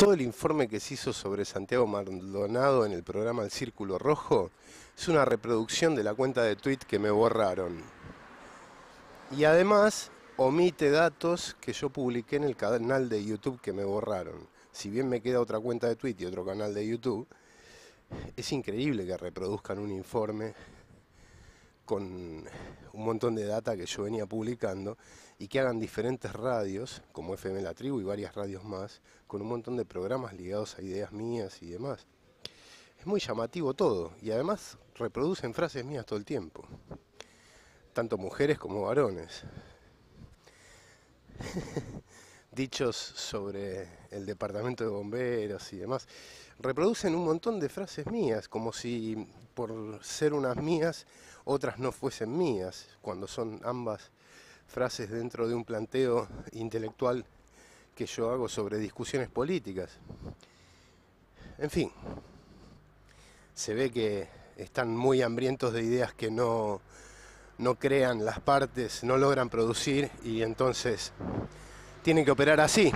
todo el informe que se hizo sobre Santiago Maldonado en el programa El Círculo Rojo es una reproducción de la cuenta de tweet que me borraron. Y además omite datos que yo publiqué en el canal de YouTube que me borraron. Si bien me queda otra cuenta de tweet y otro canal de YouTube, es increíble que reproduzcan un informe con un montón de data que yo venía publicando y que hagan diferentes radios, como FM La Tribu y varias radios más, con un montón de programas ligados a ideas mías y demás. Es muy llamativo todo y además reproducen frases mías todo el tiempo, tanto mujeres como varones. Dichos sobre el departamento de bomberos y demás, reproducen un montón de frases mías, como si por ser unas mías, otras no fuesen mías, cuando son ambas frases dentro de un planteo intelectual que yo hago sobre discusiones políticas. En fin, se ve que están muy hambrientos de ideas que no, no crean las partes, no logran producir y entonces tienen que operar así.